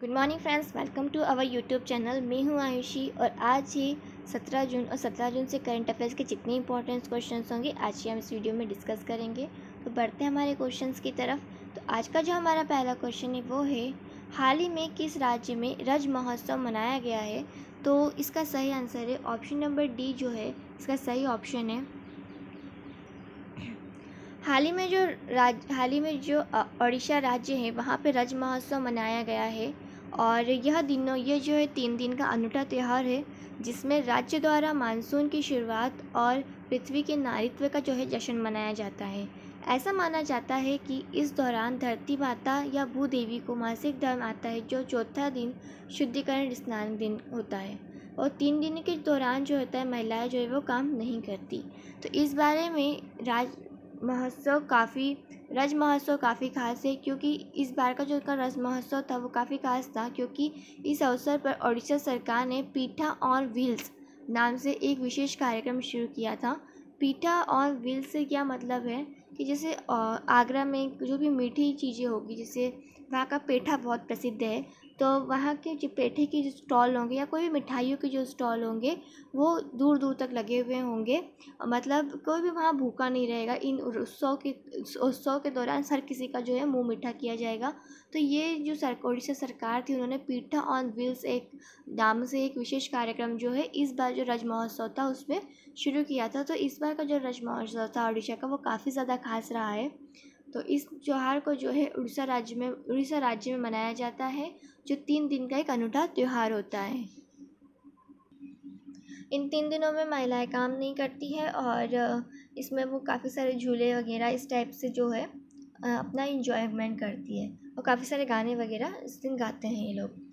good morning friends welcome to our YouTube channel मैं हूं आयुषी और आज ही 17 जून और 17 जून से करंट अफेयर्स के जितने इंपॉर्टेंट क्वेश्चन होंगे आज ही हम इस वीडियो में डिस्कस करेंगे तो बढ़ते हैं हमारे क्वेश्चन की तरफ तो आज का जो हमारा पहला क्वेश्चन है वो है हाल ही में किस राज्य में रज महोत्सव मनाया गया है तो इसका सही आंसर है ऑप्शन नंबर डी जो है इसका सही ऑप्शन है हाल ही में जो राज हाल ही में जो ओडिशा राज्य है वहाँ पे रज महोत्सव मनाया गया है और यह दिनों यह जो है तीन दिन का अनूठा त्यौहार है जिसमें राज्य द्वारा मानसून की शुरुआत और पृथ्वी के नारित्व का जो है जश्न मनाया जाता है ऐसा माना जाता है कि इस दौरान धरती माता या भूदेवी को मासिक धर्म आता है जो चौथा दिन शुद्धिकरण स्नान दिन होता है और तीन दिन के दौरान जो होता है महिलाएं जो है वो काम नहीं करती तो इस बारे में राज महोत्सव काफ़ी रज महोत्सव काफ़ी ख़ास है क्योंकि इस बार का जो उनका रज महोत्सव था वो काफ़ी ख़ास था क्योंकि इस अवसर पर ओडिशा सरकार ने पीठा और व्हील्स नाम से एक विशेष कार्यक्रम शुरू किया था पीठा और व्हील्स से क्या मतलब है कि जैसे आगरा में जो भी मीठी चीज़ें होगी जैसे वहाँ का पेठा बहुत प्रसिद्ध है तो वहाँ के जो पेठे की जो स्टॉल होंगे या कोई भी मिठाइयों के जो स्टॉल होंगे वो दूर दूर तक लगे हुए होंगे मतलब कोई भी वहाँ भूखा नहीं रहेगा इन उत्सव के उत्सव के दौरान हर किसी का जो है मुँह मीठा किया जाएगा तो ये जो सर उड़ीसा सरकार थी उन्होंने पीठा ऑन व्हील्स एक नाम से एक विशेष कार्यक्रम जो है इस बार जो रज महोत्सव था उसमें शुरू किया था तो इस बार का जो रज महोत्सव था उड़ीसा का वो काफ़ी ज़्यादा खास रहा है तो इस त्यौहार को जो है उड़ीसा राज्य में उड़ीसा राज्य में मनाया जाता है जो तीन दिन का एक अनूठा त्यौहार होता है इन तीन दिनों में महिलाएं काम नहीं करती है और इसमें वो काफ़ी सारे झूले वगैरह इस टाइप से जो है अपना इंजॉयमेंट करती है और काफ़ी सारे गाने वगैरह इस दिन गाते हैं ये लोग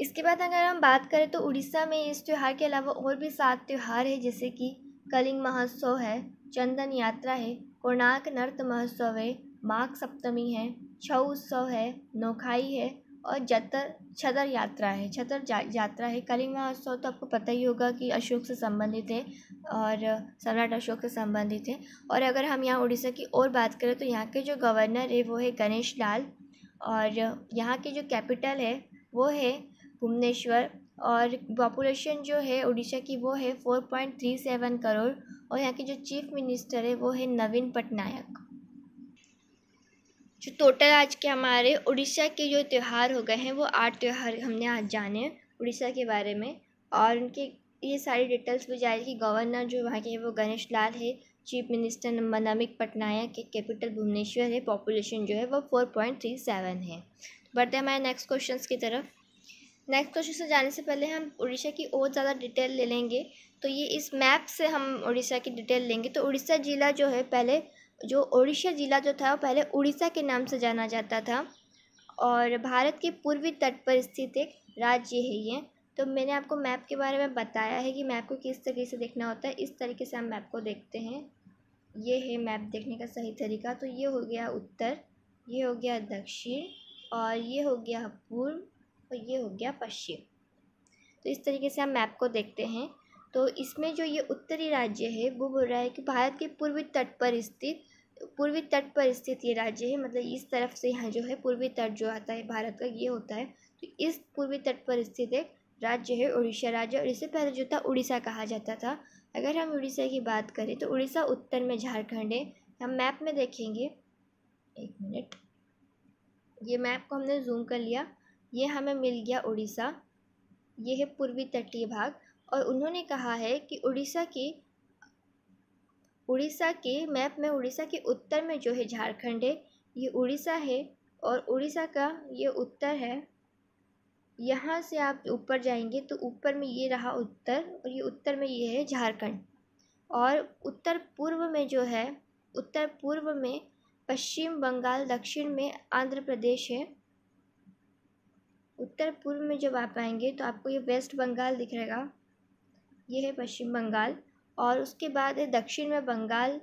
इसके बाद अगर हम बात करें तो उड़ीसा में इस त्यौहार के अलावा और भी सात त्यौहार है जैसे कि कलिंग महोत्सव है चंदन यात्रा है कोणार्क नर्त महोत्सव है माघ सप्तमी है छऊ उत्सव है नौखाई है और जतर छतर यात्रा है छतर जा, यात्रा है कलिंग महोत्सव तो आपको पता ही होगा कि अशोक से संबंधित है और सम्राट अशोक से संबंधित है और अगर हम यहाँ उड़ीसा की और बात करें तो यहाँ के जो गवर्नर है वो है गणेश लाल और यहाँ के जो कैपिटल है वो है भुवनेश्वर और पॉपुलेशन जो है उड़ीसा की वो है four point three seven crore और यहाँ के जो चीफ मिनिस्टर है वो है नवीन पटनायक जो टोटल आज के हमारे उड़ीसा के जो त्यौहार हो गए हैं वो आठ त्यौहार हमने आज जाने उड़ीसा के बारे में और उनके ये सारी डिटेल्स भी जाएगी गवर्नर जो वहाँ के हैं वो गणेश लाल है चीफ मिनिस्टर नमिक पटनायक के कैपिटल भुवनेश्वर है पॉपुलेशन जो है वो फोर पॉइंट थ्री सेवन है बढ़ते हैं हमारे नेक्स्ट क्वेश्चन की तरफ नेक्स्ट क्वेश्चन से जाने से पहले हम उड़ीसा की और ज़्यादा डिटेल ले लेंगे तो ये इस मैप से हम उड़ीसा की डिटेल लेंगे तो उड़ीसा जिला जो है पहले जो उड़ीसा जिला जो था वो पहले उड़ीसा के नाम से जाना जाता था और भारत के पूर्वी तट पर स्थित एक राज्य है ये तो मैंने आपको मैप के बारे में बताया है कि मैप को किस तरीके से देखना होता है इस तरीके से हम मैप को देखते हैं ये है मैप देखने का सही तरीका तो ये हो गया उत्तर ये हो गया दक्षिण और ये हो गया पूर्व और तो ये हो गया पश्चिम तो इस तरीके से हम मैप को देखते हैं तो इसमें जो ये उत्तरी राज्य है वो बोल रहा है कि भारत के पूर्वी तट पर स्थित पूर्वी तट पर स्थित ये राज्य है मतलब इस तरफ से यहाँ जो है पूर्वी तट जो आता है भारत का ये होता है तो इस पूर्वी तट पर स्थित एक राज्य है उड़ीसा राज्य और इससे पहले जो था उड़ीसा कहा जाता था अगर हम उड़ीसा की बात करें तो उड़ीसा उत्तर में झारखंड है हम मैप में देखेंगे एक मिनट ये मैप को हमने जूम कर लिया ये हमें मिल गया उड़ीसा ये है पूर्वी तटीय भाग और उन्होंने कहा है कि उड़ीसा की उड़ीसा के मैप में उड़ीसा के उत्तर में जो है झारखंड है ये उड़ीसा है और उड़ीसा का ये उत्तर है यहाँ से आप ऊपर जाएंगे तो ऊपर में ये रहा उत्तर और ये उत्तर में ये है झारखंड और उत्तर पूर्व में जो है उत्तर पूर्व में पश्चिम बंगाल दक्षिण में आंध्र प्रदेश है उत्तर पूर्व में जब आप आएंगे तो आपको ये वेस्ट बंगाल दिख रहेगा ये है पश्चिम बंगाल और उसके बाद है दक्षिण में बंगाल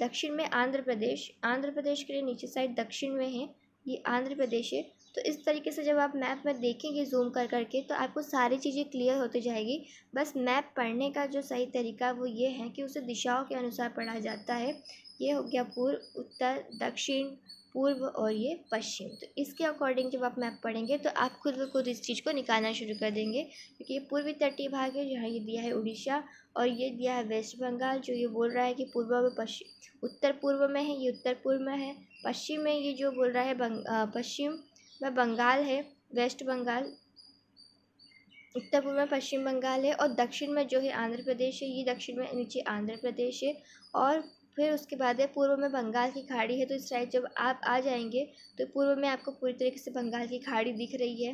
दक्षिण में आंध्र प्रदेश आंध्र प्रदेश के लिए नीचे साइड दक्षिण में है ये आंध्र प्रदेश है तो इस तरीके से जब आप मैप में देखेंगे जूम कर करके तो आपको सारी चीज़ें क्लियर होती जाएगी बस मैप पढ़ने का जो सही तरीका वो ये है कि उसे दिशाओं के अनुसार पढ़ा जाता है ये हो गया पूर्व उत्तर दक्षिण पूर्व और ये पश्चिम तो इसके अकॉर्डिंग जब आप मैप पढ़ेंगे तो आप खुद ब खुद इस चीज़ को निकालना शुरू कर देंगे क्योंकि ये पूर्वी तटीय भाग है जहाँ ये दिया है उड़ीसा और ये दिया है वेस्ट बंगाल जो ये बोल रहा है कि पूर्व में पश्चिम उत्तर पूर्व में है ये उत्तर पूर्व में है पश्चिम में ये जो बोल रहा है पश्चिम में बंगाल है वेस्ट बंगाल उत्तर पूर्व में पश्चिम बंगाल है और दक्षिण में जो है आंध्र प्रदेश है ये दक्षिण में नीचे आंध्र प्रदेश है और फिर उसके बाद है पूर्व में बंगाल की खाड़ी है तो इस साइड जब आप आ जाएंगे तो पूर्व में आपको पूरी तरीके से बंगाल की खाड़ी दिख रही है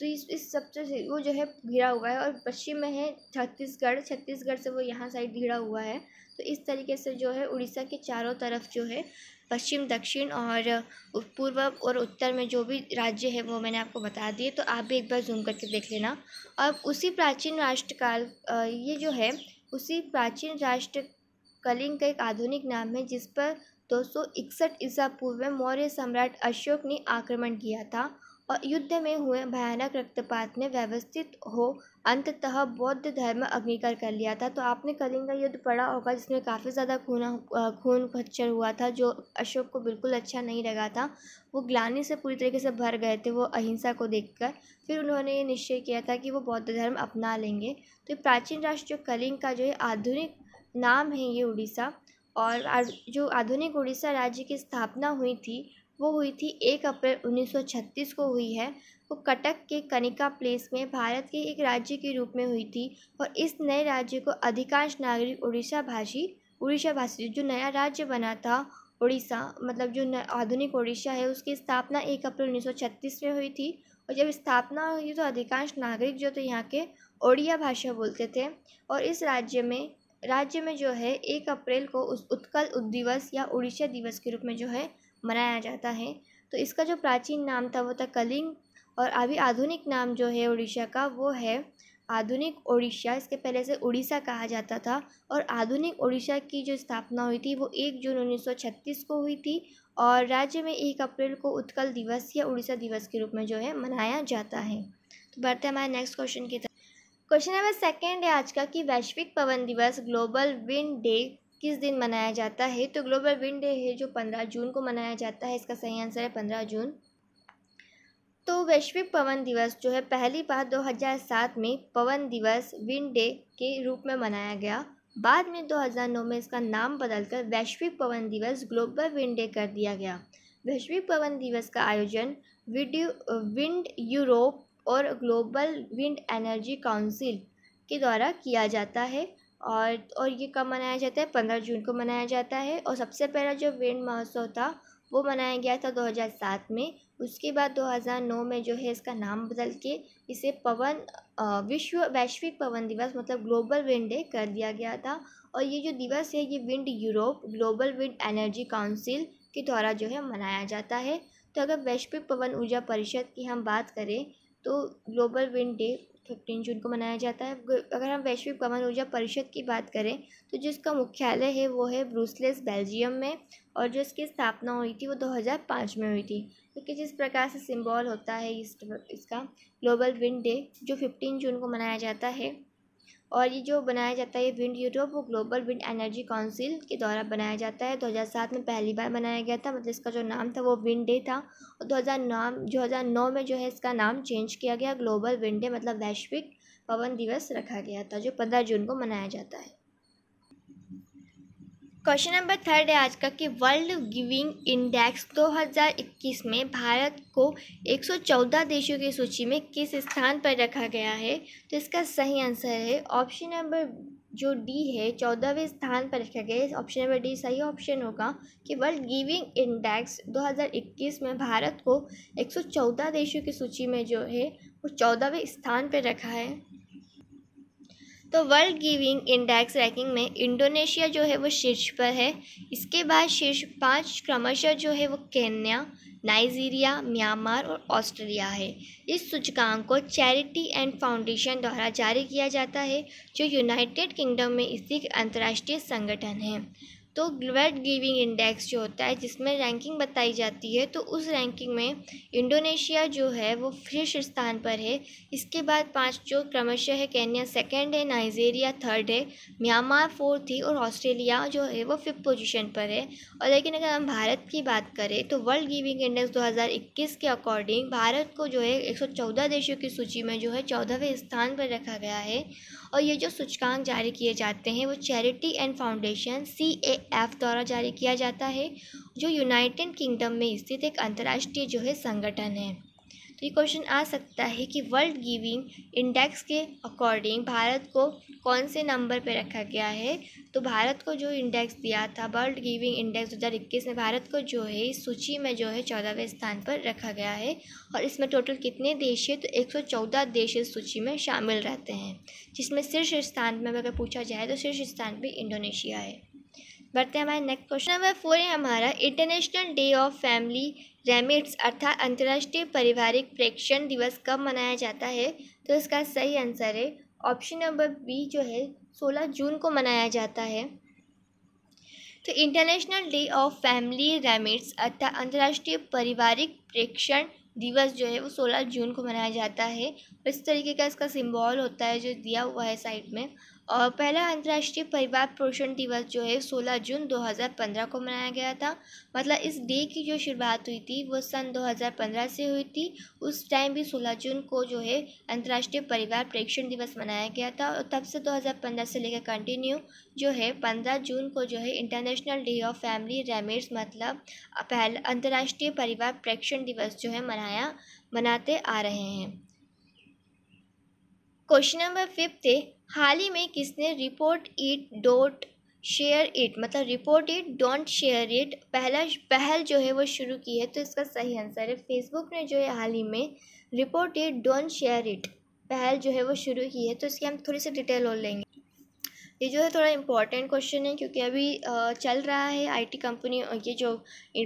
तो इस इस सबसे वो जो है घिरा हुआ है और पश्चिम में है छत्तीसगढ़ छत्तीसगढ़ से वो यहाँ साइड घिरा हुआ है तो इस तरीके से जो है उड़ीसा के चारों तरफ जो है पश्चिम दक्षिण और पूर्व और उत्तर में जो भी राज्य है वो मैंने आपको बता दिए तो आप भी एक बार जूम करके देख लेना और उसी प्राचीन राष्ट्रकाल ये जो है उसी प्राचीन राष्ट्र कलिंग का एक आधुनिक नाम है जिस पर दो सौ इकसठ ईसा पूर्व में मौर्य सम्राट अशोक ने आक्रमण किया था और युद्ध में हुए भयानक रक्तपात ने व्यवस्थित हो अंततः बौद्ध धर्म अग्निकार कर लिया था तो आपने कलिंग का युद्ध पढ़ा होगा जिसमें काफ़ी ज़्यादा खूना खून खच्चर हुआ था जो अशोक को बिल्कुल अच्छा नहीं लगा था वो ग्लानी से पूरी तरीके से भर गए थे वो अहिंसा को देखकर फिर उन्होंने ये निश्चय किया था कि वो बौद्ध धर्म अपना लेंगे तो प्राचीन राष्ट्र जो कलिंग का जो है आधुनिक नाम है ये उड़ीसा और जो आधुनिक उड़ीसा राज्य की स्थापना हुई थी वो हुई थी एक अप्रैल 1936 को हुई है वो कटक के कनिका प्लेस में भारत के एक राज्य के रूप में हुई थी और इस नए राज्य को अधिकांश नागरिक उड़ीसा भाषी उड़ीसा भाषी जो नया राज्य बना था उड़ीसा मतलब जो आधुनिक उड़ीसा है उसकी स्थापना एक अप्रैल 1936 में हुई थी और जब स्थापना हुई तो अधिकांश नागरिक जो तो यहाँ के ओडिया भाषा बोलते थे और इस राज्य में राज्य में जो है एक अप्रैल को उस उत्कल दिवस या उड़ीसा दिवस के रूप में जो है मनाया जाता है तो इसका जो प्राचीन नाम था वो था कलिंग और अभी आधुनिक नाम जो है उड़ीसा का वो है आधुनिक उड़ीसा इसके पहले से उड़ीसा कहा जाता था और आधुनिक उड़ीसा की जो स्थापना हुई थी वो एक जून उन्नीस को हुई थी और राज्य में एक अप्रैल को उत्कल दिवस या उड़ीसा दिवस के रूप में जो है मनाया जाता है तो बढ़ते हमारे नेक्स्ट क्वेश्चन की तरफ क्वेश्चन नंबर सेकेंड है आज का कि वैश्विक पवन दिवस ग्लोबल विंड डे किस दिन मनाया जाता है तो ग्लोबल विंड डे है जो पंद्रह जून को मनाया जाता है इसका सही आंसर है पंद्रह जून तो वैश्विक पवन दिवस जो है पहली बार 2007 में पवन दिवस विंड डे के रूप में मनाया गया बाद में 2009 में इसका नाम बदलकर वैश्विक पवन दिवस ग्लोबल विंड डे कर दिया गया वैश्विक पवन दिवस का आयोजन विंड यूरोप और ग्लोबल विंड एनर्जी काउंसिल के द्वारा किया जाता है और और ये कब मनाया जाता है पंद्रह जून को मनाया जाता है और सबसे पहला जो विंड महोत्सव था वो मनाया गया था 2007 में उसके बाद 2009 में जो है इसका नाम बदल के इसे पवन विश्व वैश्विक पवन दिवस मतलब ग्लोबल विंड डे कर दिया गया था और ये जो दिवस है ये Wind Europe Global Wind Energy Council के द्वारा जो है मनाया जाता है तो अगर वैश्विक पवन ऊर्जा परिषद की हम बात करें तो Global Wind Day fifteen June को मनाया जाता है अगर हम वैश्विक पवन ऊर्जा परिषद की बात करें तो जिसका मुख्यालय है वो है ब्रूसलेस बेल्जियम में और जो इसकी स्थापना हुई थी वो 2005 में हुई थी क्योंकि जिस प्रकार से सिंबल होता है इस इसका ग्लोबल विंड डे जो 15 जून को मनाया जाता है और ये जो बनाया जाता है ये विंड यूरोप वो ग्लोबल विंड एनर्जी काउंसिल के द्वारा बनाया जाता है 2007 में पहली बार बनाया गया था मतलब इसका जो नाम था वो विंड डे था और दो हज़ार नौ में जो है इसका नाम चेंज किया गया ग्लोबल विंड डे मतलब वैश्विक पवन दिवस रखा गया था जो पंद्रह जून को मनाया जाता है क्वेश्चन नंबर थर्ड है आज का कि वर्ल्ड गिविंग इंडेक्स 2021 में भारत को 114 देशों की सूची में किस स्थान पर रखा गया है तो इसका सही आंसर है ऑप्शन नंबर जो डी है चौदहवें स्थान पर रखा गया है ऑप्शन नंबर डी सही ऑप्शन होगा कि वर्ल्ड गिविंग इंडेक्स 2021 में भारत को 114 देशों की सूची में जो है वो चौदहवें स्थान पर रखा है तो वर्ल्ड गिविंग इंडेक्स रैंकिंग में इंडोनेशिया जो है वो शीर्ष पर है इसके बाद शीर्ष पाँच क्रमशः जो है वो केन्या नाइजीरिया म्यांमार और ऑस्ट्रेलिया है इस सूचकांक को चैरिटी एंड फाउंडेशन द्वारा जारी किया जाता है जो यूनाइटेड किंगडम में स्थित अंतर्राष्ट्रीय संगठन है तो ग्लोबल गिविंग इंडेक्स जो होता है जिसमें रैंकिंग बताई जाती है तो उस रैंकिंग में इंडोनेशिया जो है वो शीर्ष स्थान पर है इसके बाद पांच जो क्रमशः है केन्या सेकंड है नाइजेरिया थर्ड है म्यांमार फोर्थ है और ऑस्ट्रेलिया जो है वो फिफ्थ पोजीशन पर है और लेकिन अगर हम भारत की बात करें तो वर्ल्ड गिविंग इंडेक्स दो के अकॉर्डिंग भारत को जो है एक देशों की सूची में जो है चौदहवें स्थान पर रखा गया है और ये जो सूचकांक जारी किए जाते हैं वो charity and foundation C A F द्वारा जारी किया जाता है जो यूनाइटेड किंगडम में स्थित एक अंतर्राष्ट्रीय जो है संगठन है तो ये क्वेश्चन आ सकता है कि वर्ल्ड गिविंग इंडेक्स के अकॉर्डिंग भारत को कौन से नंबर पे रखा गया है तो भारत को जो इंडेक्स दिया था वर्ल्ड गिविंग इंडेक्स दो हज़ार इक्कीस में भारत को जो है इस सूची में जो है चौदहवें स्थान पर रखा गया है और इसमें टोटल कितने देश है तो एक सौ चौदह देश इस सूची में शामिल रहते हैं जिसमें शीर्ष स्थान में अगर पूछा जाए तो शीर्ष स्थान पर इंडोनेशिया है बढ़ते हैं हमारे नेक्स्ट क्वेश्चन नंबर फोर है हमारा international day of family remits अर्थात अंतर्राष्ट्रीय पारिवारिक प्रेक्षण दिवस कब मनाया जाता है तो इसका सही आंसर है ऑप्शन नंबर बी जो है सोलह जून को मनाया जाता है तो international day of family remits अर्थात अंतर्राष्ट्रीय पारिवारिक प्रेक्षण दिवस जो है वो सोलह जून को मनाया जाता है इस तरीके का इसका सिम्बॉल होता है जो दिया हुआ है साइड में और पहला अंतर्राष्ट्रीय परिवार पोषण दिवस जो है सोलह जून 2015 को मनाया गया था मतलब इस डे की जो शुरुआत हुई थी वो सन 2015 से हुई थी उस टाइम भी सोलह जून को जो है अंतर्राष्ट्रीय परिवार प्रेक्षण दिवस मनाया गया था और तब से 2015 से लेकर कंटिन्यू जो है पंद्रह जून को जो है international day of family remits मतलब पहला अंतर्राष्ट्रीय परिवार प्रेक्षण दिवस जो है मनाया मनाते आ रहे हैं क्वेश्चन नंबर फिफ्थ है हाल ही में किसने रिपोर्ट इट डोट शेयर इट मतलब report it don't share it पहला पहल जो है वो शुरू की है तो इसका सही आंसर है फेसबुक ने जो है हाल ही में report it don't share it पहल जो है वो शुरू की है तो इसकी हम थोड़ी सी डिटेल और लेंगे ये जो है थोड़ा इम्पॉर्टेंट क्वेश्चन है क्योंकि अभी चल रहा है आईटी कंपनी और ये जो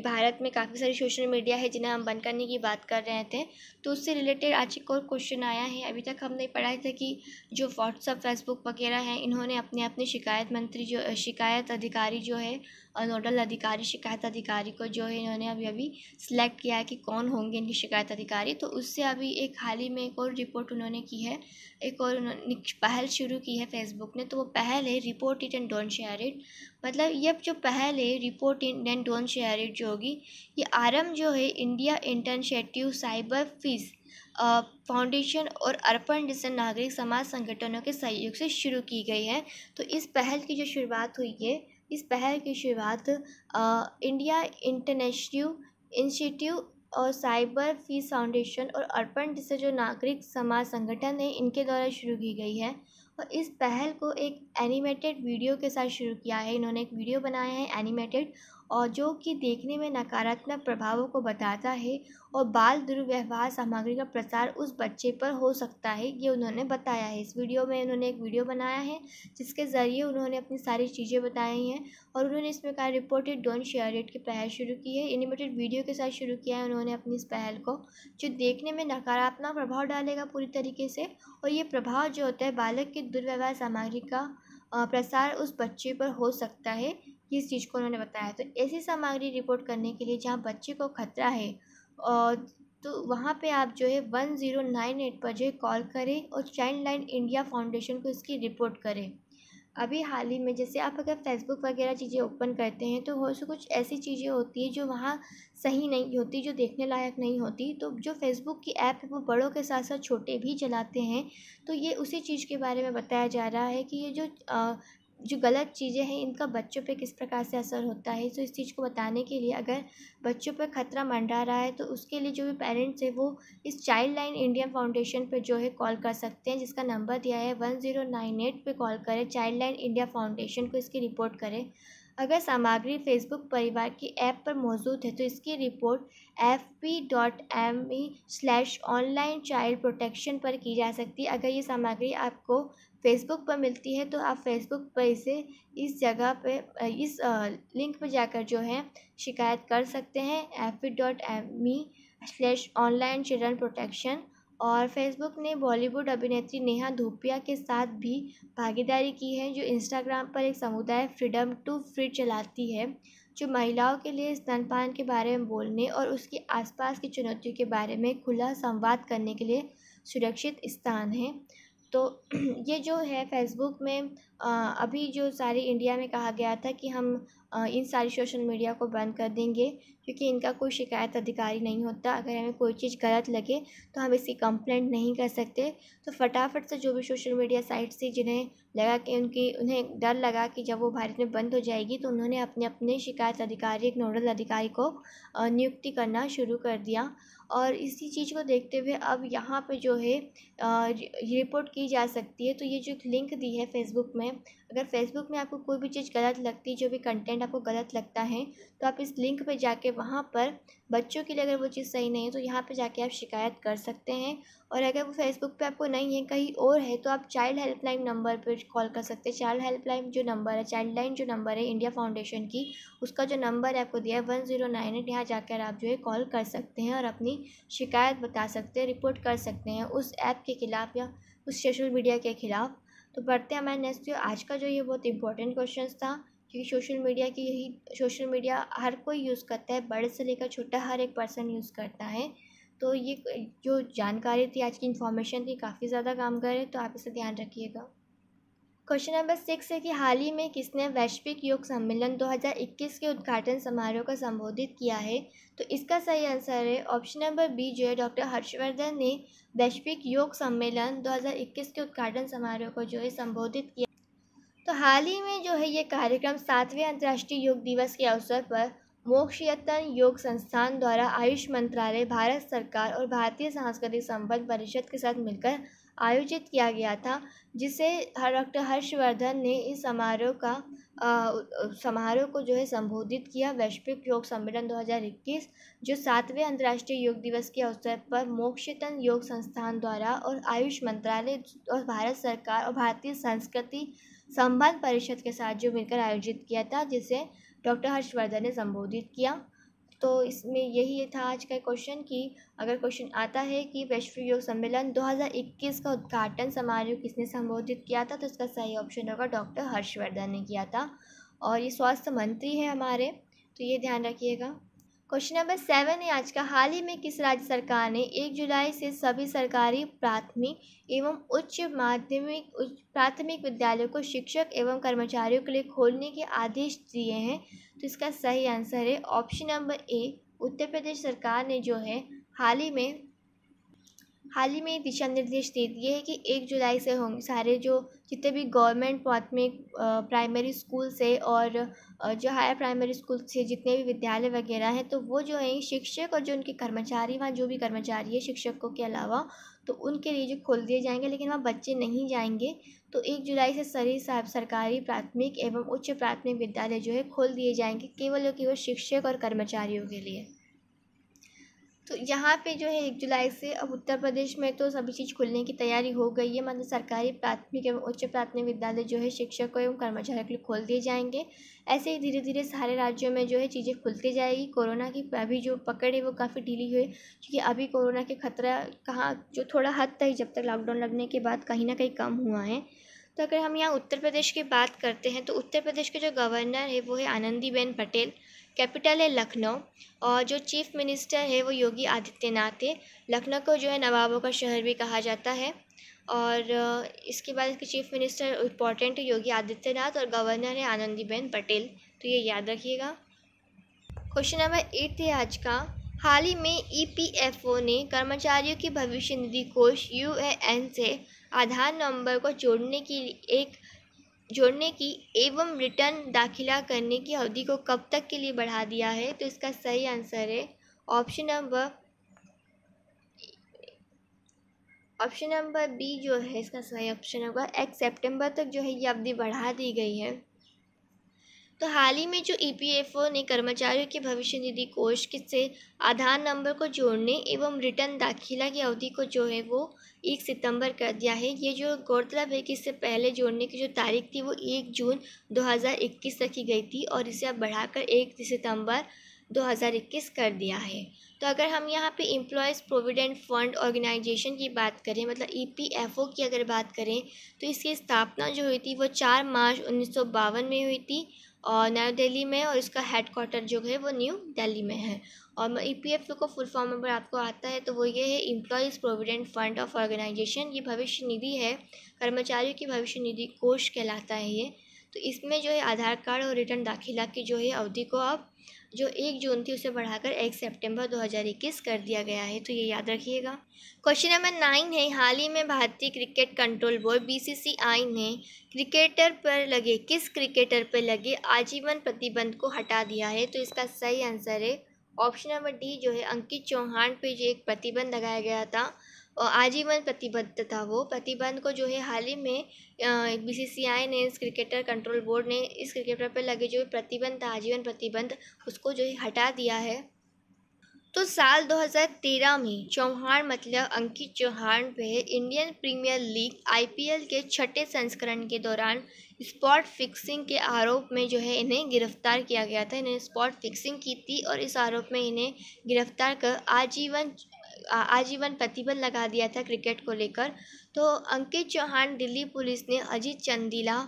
भारत में काफ़ी सारी सोशल मीडिया है जिन्हें हम बंद करने की बात कर रहे थे तो उससे रिलेटेड आज एक और क्वेश्चन आया है अभी तक हमने पढ़ा था कि जो व्हाट्सअप फेसबुक वगैरह हैं इन्होंने अपने अपने शिकायत मंत्री जो शिकायत अधिकारी जो है और नोडल अधिकारी शिकायत अधिकारी को जो है इन्होंने अभी अभी सिलेक्ट किया है कि कौन होंगे इनकी शिकायत अधिकारी तो उससे अभी एक हाल ही में एक और रिपोर्ट उन्होंने की है एक और उन्होंने पहल शुरू की है फेसबुक ने तो वो पहल है report it and don't share it मतलब ये जो पहल है report in then don't share it जो होगी ये आरम्भ जो है इंडिया इंटर्नशेटिव साइबर फीस फाउंडेशन और अर्पण जैसे नागरिक समाज संगठनों के सहयोग से शुरू की गई है तो इस पहल की जो शुरुआत हुई है इस पहल की शुरुआत इंडिया इंटरनेशनल इंस्टीट्यूट और साइबर फीस फाउंडेशन और अर्पण जैसे जो नागरिक समाज संगठन है इनके द्वारा शुरू की गई है और तो इस पहल को एक एनिमेटेड वीडियो के साथ शुरू किया है इन्होंने एक वीडियो बनाया है एनिमेटेड और जो कि देखने में नकारात्मक प्रभावों को बताता है और बाल दुर्व्यवहार सामग्री का प्रसार उस बच्चे पर हो सकता है ये उन्होंने बताया है इस वीडियो में उन्होंने एक वीडियो बनाया है जिसके ज़रिए उन्होंने अपनी सारी चीज़ें बताई हैं और उन्होंने इसमें कहा रिपोर्टेड डोंट शेयर इट की पहल शुरू की है एनिमेटेड वीडियो के साथ शुरू किया है उन्होंने अपनी इस पहल को जो देखने में नकारात्मक प्रभाव डालेगा पूरी तरीके से और ये प्रभाव जो होता है बालक के दुर्व्यवहार सामग्री का प्रसार उस बच्चे पर हो सकता है इस चीज़ को उन्होंने बताया तो ऐसी सामग्री रिपोर्ट करने के लिए जहाँ बच्चे को खतरा है और तो वहाँ पे आप जो है वन ज़ीरो नाइन एट पर जो है कॉल करें और चाइल्ड लाइन इंडिया फाउंडेशन को इसकी रिपोर्ट करें अभी हाल ही में जैसे आप अगर फेसबुक वगैरह चीज़ें ओपन करते हैं तो हो से कुछ ऐसी चीज़ें होती है जो वहाँ सही नहीं होती जो देखने लायक नहीं होती तो जो फेसबुक की ऐप है वो बड़ों के साथ साथ छोटे भी चलाते हैं तो ये उसी चीज़ के बारे में बताया जा रहा है कि ये जो जो गलत चीज़ें हैं इनका बच्चों पे किस प्रकार से असर होता है सो तो इस चीज़ को बताने के लिए अगर बच्चों पे खतरा मंडरा रहा है तो उसके लिए जो भी पेरेंट्स हैं वो इस चाइल्ड लाइन इंडिया फाउंडेशन पे जो है कॉल कर सकते हैं जिसका नंबर दिया है वन ज़ीरो नाइन एट पर कॉल करें चाइल्ड लाइन इंडिया फाउंडेशन को इसकी रिपोर्ट करें अगर सामग्री फेसबुक परिवार की ऐप पर मौजूद है तो इसकी report F P dot M E slash online child protection पर की जा सकती है अगर ये सामग्री आपको फेसबुक पर मिलती है तो आप फेसबुक पर इसे इस जगह पे इस लिंक पर जाकर जो है शिकायत कर सकते हैं F B dot M E slash online children protection और फेसबुक ने बॉलीवुड अभिनेत्री नेहा धूपिया के साथ भी भागीदारी की है जो इंस्टाग्राम पर एक समुदाय फ्रीडम टू फ्री चलाती है जो महिलाओं के लिए स्तनपान के बारे में बोलने और उसके आसपास की चुनौतियों के बारे में खुला संवाद करने के लिए सुरक्षित स्थान है तो ये जो है फ़ेसबुक में अभी जो सारी इंडिया में कहा गया था कि हम इन सारी सोशल मीडिया को बंद कर देंगे क्योंकि इनका कोई शिकायत अधिकारी नहीं होता अगर हमें कोई चीज़ गलत लगे तो हम इसकी कंप्लेंट नहीं कर सकते तो फटाफट से जो भी सोशल मीडिया साइट्स थी जिन्हें लगा कि उनकी उन्हें डर लगा कि जब वो भारत में बंद हो जाएगी तो उन्होंने अपने अपने शिकायत अधिकारी एक नोडल अधिकारी को नियुक्ति करना शुरू कर दिया और इसी चीज़ को देखते हुए अब यहाँ पे जो है रिपोर्ट की जा सकती है तो ये जो लिंक दी है फेसबुक में अगर फेसबुक में आपको कोई भी चीज़ गलत लगती है जो भी कंटेंट आपको गलत लगता है तो आप इस लिंक पे जाके वहाँ पर बच्चों के लिए अगर वो चीज़ सही नहीं है तो यहाँ पे जाके आप शिकायत कर सकते हैं और अगर वो फेसबुक पे आपको नहीं है कहीं और है तो आप चाइल्ड हेल्पलाइन नंबर पर कॉल कर सकते हैं चाइल्ड हेल्पलाइन जो नंबर है चाइल्ड लाइन जो नंबर है इंडिया फाउंडेशन की उसका जो नंबर है आपको दिया है वन जीरो नाइन एट यहाँ जाकर आप जो है कॉल कर सकते हैं और अपनी शिकायत बता सकते हैं रिपोर्ट कर सकते हैं उस ऐप के ख़िलाफ़ या उस सोशल मीडिया के ख़िलाफ़ तो बढ़ते हैं मैंने नेक्स्ट आज का जो ये बहुत इंपॉर्टेंट क्वेश्चन था क्योंकि सोशल मीडिया की यही सोशल मीडिया हर कोई यूज़ करता है बड़े से लेकर छोटा हर एक पर्सन यूज़ करता है तो ये जो जानकारी थी आज की इन्फॉर्मेशन थी काफ़ी ज़्यादा काम करे तो आप इसे ध्यान रखिएगा क्वेश्चन नंबर सिक्स है कि हाल ही में किसने वैश्विक योग सम्मेलन 2021 के उद्घाटन समारोह को संबोधित किया है तो इसका सही आंसर है ऑप्शन नंबर बी जो है डॉक्टर हर्षवर्धन ने वैश्विक योग सम्मेलन 2021 के उद्घाटन समारोह को जो है संबोधित किया तो हाल ही में जो है ये कार्यक्रम सातवें अंतर्राष्ट्रीय योग दिवस के अवसर पर मोक्षयतन योग संस्थान द्वारा आयुष मंत्रालय भारत सरकार और भारतीय सांस्कृतिक संबंध परिषद के साथ मिलकर आयोजित किया गया था जिसे डॉक्टर हर्षवर्धन ने इस समारोह का समारोह को जो है संबोधित किया वैश्विक योग सम्मेलन 2021 जो सातवें अंतर्राष्ट्रीय योग दिवस के अवसर पर मोक्षतन योग संस्थान द्वारा और आयुष मंत्रालय और भारत सरकार और भारतीय संस्कृति संबंध परिषद के साथ जो मिलकर आयोजित किया था जिसे डॉक्टर हर्षवर्धन ने संबोधित किया तो इसमें यही था आज का क्वेश्चन कि अगर क्वेश्चन आता है कि वैश्विक योग सम्मेलन 2021 का उद्घाटन समारोह किसने संबोधित किया था तो इसका सही ऑप्शन होगा डॉक्टर हर्षवर्धन ने किया था और ये स्वास्थ्य मंत्री है हमारे तो ये ध्यान रखिएगा क्वेश्चन नंबर सेवन है आज का हाल ही में किस राज्य सरकार ने एक जुलाई से सभी सरकारी प्राथमिक एवं उच्च माध्यमिक उच्च प्राथमिक विद्यालयों को शिक्षक एवं कर्मचारियों के लिए खोलने के आदेश दिए हैं तो इसका सही आंसर है ऑप्शन नंबर ए उत्तर प्रदेश सरकार ने जो है हाल ही में हाल ही में दिशा निर्देश दे दिए हैं कि एक जुलाई से होंगे सारे जो जितने भी गवर्नमेंट प्राथमिक प्राइमरी स्कूल से और जो हायर प्राइमरी स्कूल से जितने भी विद्यालय वगैरह हैं तो वो जो हैं शिक्षक और जो उनके कर्मचारी वहाँ जो भी कर्मचारी है शिक्षकों के अलावा तो उनके लिए जो खोल दिए जाएंगे लेकिन वहाँ बच्चे नहीं जाएंगे तो एक जुलाई से सभी सरकारी प्राथमिक एवं उच्च प्राथमिक विद्यालय जो है खोल दिए जाएंगे केवल और केवल शिक्षक और कर्मचारियों के लिए तो यहाँ पे जो है एक जुलाई से अब उत्तर प्रदेश में तो सभी चीज़ खुलने की तैयारी हो गई है मतलब सरकारी प्राथमिक एवं उच्च प्राथमिक विद्यालय जो है शिक्षकों एवं कर्मचारियों के लिए खोल दिए जाएंगे ऐसे ही धीरे धीरे सारे राज्यों में जो है चीज़ें खुलती जाएगी कोरोना की अभी जो पकड़ है वो काफ़ी ढीली हुई क्योंकि अभी कोरोना के खतरा कहाँ जो थोड़ा हद तक जब तक लॉकडाउन लगने के बाद कहीं ना कहीं कम हुआ है तो अगर हम यहाँ उत्तर प्रदेश की बात करते हैं तो उत्तर प्रदेश के जो गवर्नर है वो है आनंदीबेन पटेल कैपिटल है लखनऊ और जो चीफ़ मिनिस्टर है वो योगी आदित्यनाथ है लखनऊ को जो है नवाबों का शहर भी कहा जाता है और इसके बाद इसके चीफ़ मिनिस्टर इम्पोर्टेंट है योगी आदित्यनाथ और गवर्नर है आनंदीबेन पटेल तो ये याद रखिएगा क्वेश्चन नंबर एट है आज का हाल ही में ईपीएफओ e ने कर्मचारियों की भविष्य निधि कोष यूएएन से आधार नंबर को जोड़ने की एक जोड़ने की एवं रिटर्न दाखिला करने की अवधि को कब तक के लिए बढ़ा दिया है तो इसका सही आंसर है option number option number B जो है इसका सही ऑप्शन होगा एक सितंबर तक जो है ये अवधि बढ़ा दी गई है तो हाल ही में जो ईपीएफओ e ने कर्मचारियों के भविष्य निधि कोष से आधार नंबर को जोड़ने एवं रिटर्न दाखिला की अवधि को जो है वो एक सितंबर कर दिया है ये जो गौरतलब है कि इससे पहले जोड़ने की जो तारीख थी वो एक जून 2021 रखी गई थी और इसे अब बढ़ाकर एक सितंबर 2021 कर दिया है तो अगर हम यहाँ पे इम्प्लॉयज़ प्रोविडेंट फंड ऑर्गेनाइजेशन की बात करें मतलब ईपीएफओ e की अगर बात करें तो इसकी स्थापना जो हुई थी वो चार मार्च उन्नीस में हुई थी और न्यू दिल्ली में और इसका हेड क्वार्टर जो है वो न्यू दिल्ली में है और ई पी एफ का फुल फॉर्म अगर आपको आता है तो वो ये है employees provident fund of organisation ये भविष्य निधि है कर्मचारियों की भविष्य निधि कोष कहलाता है ये तो इसमें जो है आधार कार्ड और रिटर्न दाखिला की जो है अवधि को आप जो एक जून थी उसे बढ़ाकर एक सितंबर 2021 कर दिया गया है तो ये याद रखिएगा क्वेश्चन नंबर नाइन है हाल ही में भारतीय क्रिकेट कंट्रोल बोर्ड बीसीसीआई ने क्रिकेटर पर लगे किस क्रिकेटर पर लगे आजीवन प्रतिबंध को हटा दिया है तो इसका सही आंसर है ऑप्शन नंबर डी जो है अंकित चौहान पर जो एक प्रतिबंध लगाया गया था आजीवन प्रतिबद्ध था वो प्रतिबंध को जो है हाल ही में बी सी सी आई ने इस क्रिकेटर कंट्रोल बोर्ड ने इस क्रिकेटर पर लगे जो प्रतिबंध था आजीवन प्रतिबंध उसको जो है हटा दिया है तो साल 2013 में चौहान मतलब अंकित चौहान पे इंडियन प्रीमियर लीग आईपीएल के छठे संस्करण के दौरान स्पॉट फिक्सिंग के आरोप में जो है इन्हें गिरफ्तार किया गया था इन्हें स्पॉट फिक्सिंग की थी और इस आरोप में इन्हें गिरफ्तार कर आजीवन आजीवन प्रतिबंध लगा दिया था क्रिकेट को लेकर तो अंकित चौहान दिल्ली पुलिस ने अजीत चंदीला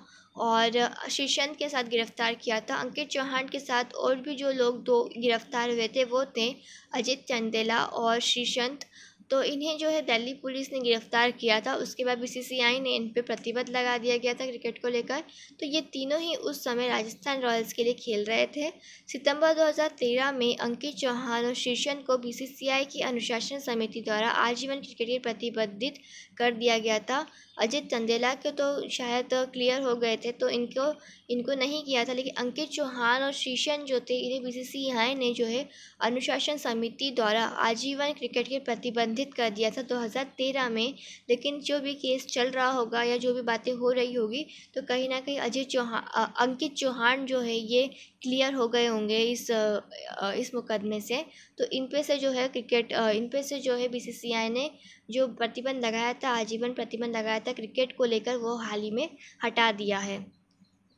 और शिशंत के साथ गिरफ्तार किया था अंकित चौहान के साथ और भी जो लोग दो गिरफ्तार हुए थे वो थे अजीत चंदेला और शिशंत तो इन्हें जो है दिल्ली पुलिस ने गिरफ़्तार किया था उसके बाद बीसीसीआई ने इन पर प्रतिबंध लगा दिया गया था क्रिकेट को लेकर तो ये तीनों ही उस समय राजस्थान रॉयल्स के लिए खेल रहे थे सितंबर 2013 में अंकित चौहान और शीर्षन को बीसीसीआई की अनुशासन समिति द्वारा आजीवन क्रिकेट प्रतिबंधित कर दिया गया था अजित चंदेला के तो शायद क्लियर हो गए थे तो इनको इनको नहीं किया था लेकिन अंकित चौहान और शीशन जो थे इन्हें बी ने जो है अनुशासन समिति द्वारा आजीवन क्रिकेट के प्रतिबंधित बाधित कर दिया था 2013 में लेकिन जो भी केस चल रहा होगा या जो भी बातें हो रही होगी तो कहीं ना कहीं अजय चौहान अंकित चौहान जो है ये क्लियर हो गए होंगे इस इस मुकदमे से तो इन पे से जो है क्रिकेट इन पे से जो है बीसीसीआई ने जो प्रतिबंध लगाया था आजीवन प्रतिबंध लगाया था क्रिकेट को लेकर वो हाल ही में हटा दिया है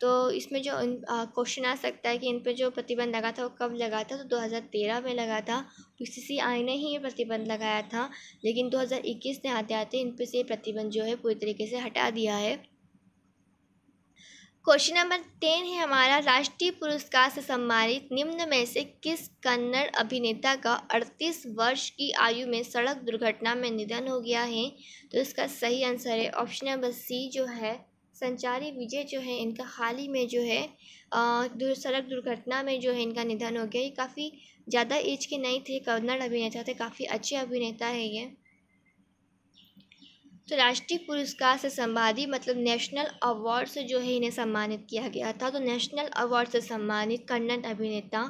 तो इसमें जो क्वेश्चन आ सकता है कि इन पर जो प्रतिबंध लगा था वो कब लगा था तो दो हज़ार तेरह में लगा था सी आई ने ही ये प्रतिबंध लगाया था लेकिन दो हज़ार इक्कीस आते आते इन पर से प्रतिबंध जो है पूरी तरीके से हटा दिया है क्वेश्चन नंबर टेन है हमारा राष्ट्रीय पुरस्कार से सम्मानित निम्न में से किस कन्नड़ अभिनेता का अड़तीस वर्ष की आयु में सड़क दुर्घटना में निधन हो गया है तो इसका सही आंसर है ऑप्शन नंबर सी जो है संचारी विजय जो है इनका हाल ही में जो है सड़क दुर्घटना में जो है इनका निधन हो गया ये काफ़ी ज़्यादा एज के नहीं थे कन्नड़ अभिनेता थे काफ़ी अच्छे अभिनेता है ये तो राष्ट्रीय पुरस्कार से संवादी मतलब नेशनल अवार्ड से जो है इन्हें सम्मानित किया गया था तो नेशनल अवार्ड से सम्मानित कन्नड़ अभिनेता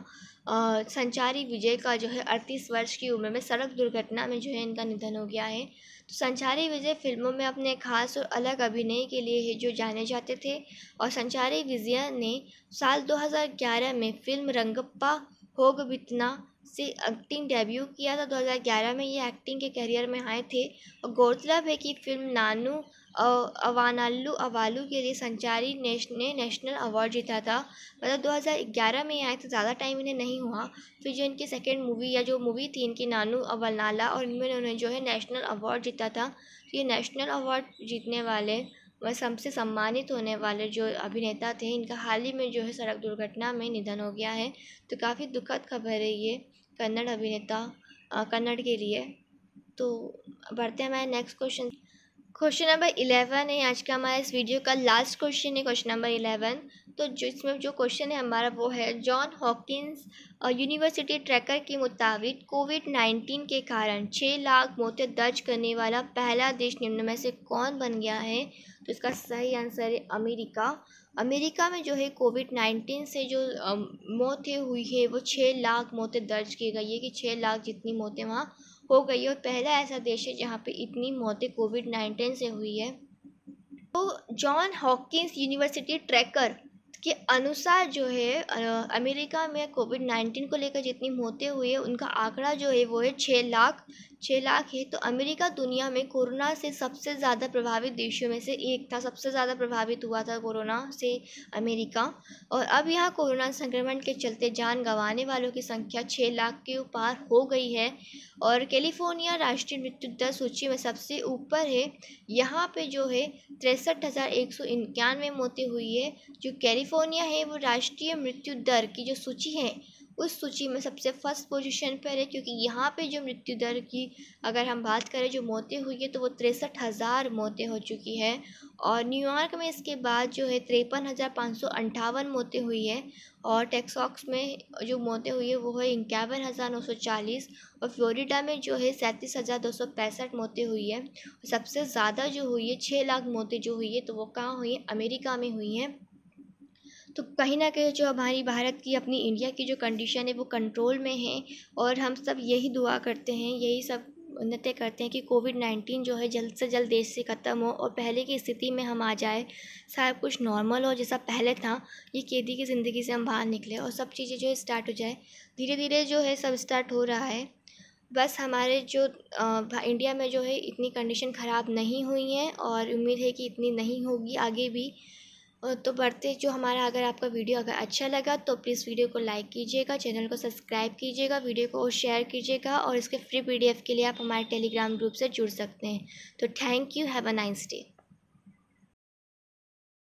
संचारी विजय का जो है अड़तीस वर्ष की उम्र में सड़क दुर्घटना में जो है इनका निधन हो गया है संचारी विजय फिल्मों में अपने खास और अलग अभिनय के लिए जो जाने जाते थे और संचारी विजय ने साल 2011 में फिल्म रंगप्पा होग बितना से एक्टिंग डेब्यू किया था 2011 में ये एक्टिंग के करियर में आए थे और गौरतलब है कि फिल्म नानू अवानल्लू अवालू के लिए संचारी नेश ने नेशनल अवार्ड जीता था मतलब 2011 में आए थे तो ज़्यादा टाइम इन्हें नहीं हुआ फिर जो इनकी सेकेंड मूवी या जो मूवी थी इनकी नानू अवलनाला और इनमें उन्होंने जो है नेशनल अवार्ड जीता था तो ये नेशनल अवार्ड जीतने वाले व सबसे सम्मानित होने वाले जो अभिनेता थे इनका हाल ही में जो है सड़क दुर्घटना में निधन हो गया है तो काफ़ी दुखद खबर है ये कन्नड़ अभिनेता कन्नड़ के लिए तो बढ़ते हैं मैं next question question number eleven है आज का हमारा इस वीडियो का लास्ट क्वेश्चन है क्वेश्चन नंबर इलेवन तो जो इसमें जो क्वेश्चन है हमारा वो है जॉन हॉकिंस यूनिवर्सिटी ट्रैकर के मुताबिक कोविड नाइन्टीन के कारण छः लाख मौतें दर्ज करने वाला पहला देश निम्न में से कौन बन गया है तो इसका सही आंसर है अमेरिका अमेरिका में जो है कोविड नाइन्टीन से जो मौतें हुई है वो छः लाख मौतें दर्ज की गई है कि छः लाख जितनी मौतें वहाँ हो गई और पहला ऐसा देश है जहाँ पे इतनी मौतें कोविड नाइन्टीन से हुई है तो जॉन हॉकिंस यूनिवर्सिटी ट्रैकर के अनुसार जो है अमेरिका में कोविड नाइन्टीन को लेकर जितनी मौतें हुई है उनका आंकड़ा जो है वो है छः लाख छः लाख है तो अमेरिका दुनिया में कोरोना से सबसे ज़्यादा प्रभावित देशों में से एक था सबसे ज़्यादा प्रभावित हुआ था कोरोना से अमेरिका और अब यहाँ कोरोना संक्रमण के चलते जान गंवाने वालों की संख्या छः लाख के पार हो गई है और कैलिफोर्निया राष्ट्रीय मृत्यु दर सूची में सबसे ऊपर है यहाँ पे जो है तिरसठ हज़ार एक सौ इक्यानवे मौतें हुई है जो कैलिफोर्निया है वो राष्ट्रीय मृत्यु दर की जो सूची है उस सूची में सबसे फर्स्ट पोजीशन पर है क्योंकि यहाँ पे जो मृत्यु दर की अगर हम बात करें जो मौतें हुई है तो वो तिरसठ हज़ार मौतें हो चुकी है और न्यूयॉर्क में इसके बाद जो है तिरपन हज़ार पाँच सौ अंठावन मौतें हुई है और टेक्सॉक्स में जो मौतें हुई है वो है इक्यावन हज़ार नौ सौ चालीस और फ्लोरिडा में जो है सैंतीस हज़ार दो सौ पैंसठ मौतें हुई है सबसे ज़्यादा जो हुई है छः लाख मौतें जो हुई है तो वो कहाँ हुई है अमेरिका में हुई हैं तो कहीं ना कहीं जो हमारी भारत की अपनी इंडिया की जो कंडीशन है वो कंट्रोल में है और हम सब यही दुआ करते हैं यही सब उन्नतें करते हैं कि कोविड नाइन्टीन जो है जल्द से जल्द देश से ख़त्म हो और पहले की स्थिति में हम आ जाए सब कुछ नॉर्मल हो जैसा पहले था ये कैदी की ज़िंदगी से हम बाहर निकले और सब चीज़ें जो है स्टार्ट हो जाए धीरे धीरे जो है सब स्टार्ट हो रहा है बस हमारे जो आ, इंडिया में जो है इतनी कंडीशन ख़राब नहीं हुई है और उम्मीद है कि इतनी नहीं होगी आगे भी तो बढ़ते जो हमारा अगर आपका वीडियो अगर अच्छा लगा तो प्लीज़ वीडियो को लाइक कीजिएगा चैनल को सब्सक्राइब कीजिएगा वीडियो को और शेयर कीजिएगा और इसके फ्री पीडीएफ के लिए आप हमारे टेलीग्राम ग्रुप से जुड़ सकते हैं तो thank you have a nice day